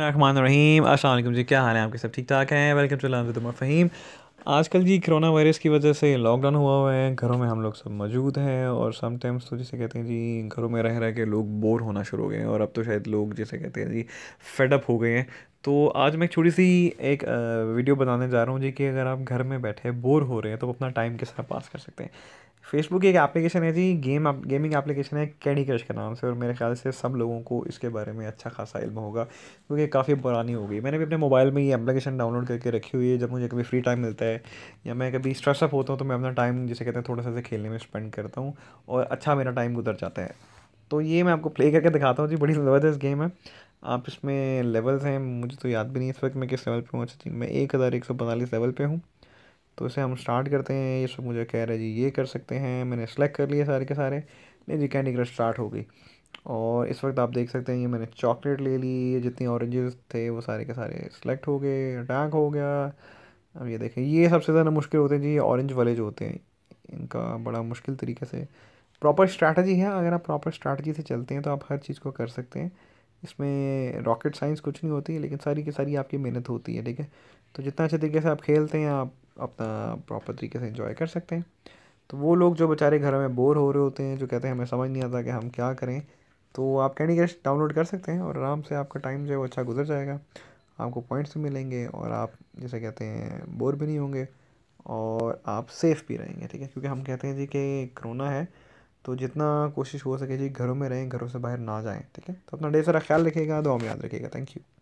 रहीम अस्सलाम जी क्या हाल है आपके सब ठीक ठाक हैं वेलकम टू लाजम फ़हीम आजकल जी कोरोना वायरस की वजह से लॉकडाउन हुआ हुआ है घरों में हम लोग सब मौजूद हैं और समटाइम्स तो जैसे कहते हैं जी घरों में रह रह के लोग बोर होना शुरू हो गए हैं और अब तो शायद लोग जैसे कहते हैं जी फेडअप हो गए हैं तो आज मैं एक छोटी सी एक वीडियो बताने जा रहा हूँ जी कि अगर आप घर में बैठे बोर हो रहे हैं तो अपना टाइम किस तरह पास कर सकते हैं फेसबुक एक एप्लीकेशन है जी गेम गेमिंग एप्लीकेशन है कैंडी क्रश के नाम से और मेरे ख्याल से सब लोगों को इसके बारे में अच्छा खासा इल्म होगा क्योंकि काफ़ी पुरानी हो गई मैंने भी अपने मोबाइल में ये एप्लीकेशन डाउनलोड करके रखी हुई है जब मुझे कभी फ्री टाइम मिलता है या मैं कभी स्ट्रेसअप होता हूँ तो मैं अपना टाइम जिसे कहते हैं थोड़ा सा खेलने में स्पेंड करता हूँ और अच्छा मेरा टाइम गुजर जाता है तो ये मैं आपको प्ले करके दिखाता हूँ जी बड़ी ज़बरदस्त गेम है आप इसमें लेवल्स हैं मुझे तो याद भी नहीं इस वक्त मैं किस लेवल पर हूँ अच्छा जी मैं एक हज़ार एक सौ पैंतालीस लेवल पर हूँ तो इसे हम स्टार्ट करते हैं ये सब मुझे कह रहा है जी ये कर सकते हैं मैंने सेलेक्ट कर लिए सारे के सारे नहीं जी कैंडी क्रश स्टार्ट हो गई और इस वक्त आप देख सकते हैं ये मैंने चॉकलेट ले ली ये जितने ऑरेंजेस थे वो सारे के सारे सेलेक्ट हो गए अटैक हो गया अब ये देखें ये सबसे ज़्यादा मुश्किल होते हैं जी ये ऑरेंज वाले जो होते हैं इनका बड़ा मुश्किल तरीके से प्रॉपर स्ट्रैटेजी है अगर आप प्रॉपर स्ट्रैटेजी से चलते हैं तो आप हर चीज़ को कर सकते हैं इसमें रॉकेट साइंस कुछ नहीं होती है लेकिन सारी की सारी आपकी मेहनत होती है ठीक है तो जितना अच्छे तरीके से आप खेलते हैं आप अपना प्रॉपर तरीके से इंजॉय कर सकते हैं तो वो लोग जो बेचारे घर में बोर हो रहे होते हैं जो कहते हैं हमें समझ नहीं आता कि हम क्या करें तो आप कैंडी क्रश डाउनलोड कर सकते हैं और आराम से आपका टाइम जो है वो अच्छा गुजर जाएगा आपको पॉइंट्स भी मिलेंगे और आप जैसे कहते हैं बोर भी नहीं होंगे और आप सेफ़ भी रहेंगे ठीक है क्योंकि हम कहते हैं जी कि कोरोना है तो जितना कोशिश हो सके जी घरों में रहें घरों से बाहर ना जाएं ठीक है तो अपना डे सारा ख्याल रखिएगा दुआ में याद रखिएगा थैंक यू